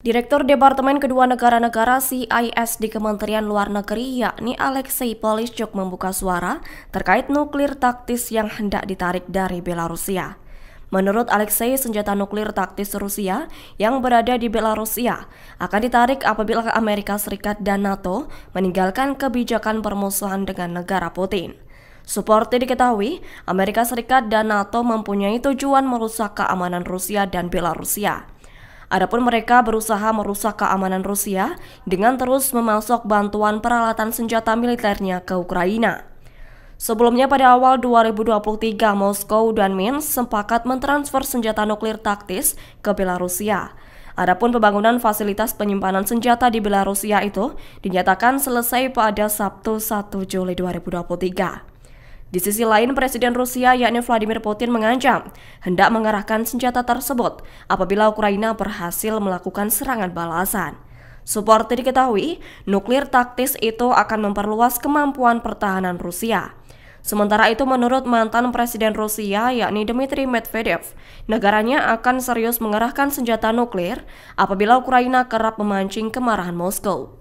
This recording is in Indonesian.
Direktur Departemen Kedua Negara-Negara CIS di Kementerian Luar Negeri yakni Alexei Polishchuk membuka suara terkait nuklir taktis yang hendak ditarik dari Belarusia. Menurut Alexei, senjata nuklir taktis Rusia yang berada di Belarusia akan ditarik apabila Amerika Serikat dan NATO meninggalkan kebijakan permusuhan dengan negara Putin. Seperti diketahui, Amerika Serikat dan NATO mempunyai tujuan merusak keamanan Rusia dan Belarusia. Adapun mereka berusaha merusak keamanan Rusia dengan terus memasok bantuan peralatan senjata militernya ke Ukraina. Sebelumnya pada awal 2023, Moskow dan Minsk sepakat mentransfer senjata nuklir taktis ke Belarusia. Adapun pembangunan fasilitas penyimpanan senjata di Belarusia itu dinyatakan selesai pada Sabtu 1 Juli 2023. Di sisi lain, Presiden Rusia yakni Vladimir Putin mengancam hendak mengarahkan senjata tersebut apabila Ukraina berhasil melakukan serangan balasan. Seperti diketahui, nuklir taktis itu akan memperluas kemampuan pertahanan Rusia. Sementara itu menurut mantan Presiden Rusia yakni Dmitry Medvedev, negaranya akan serius mengerahkan senjata nuklir apabila Ukraina kerap memancing kemarahan Moskow.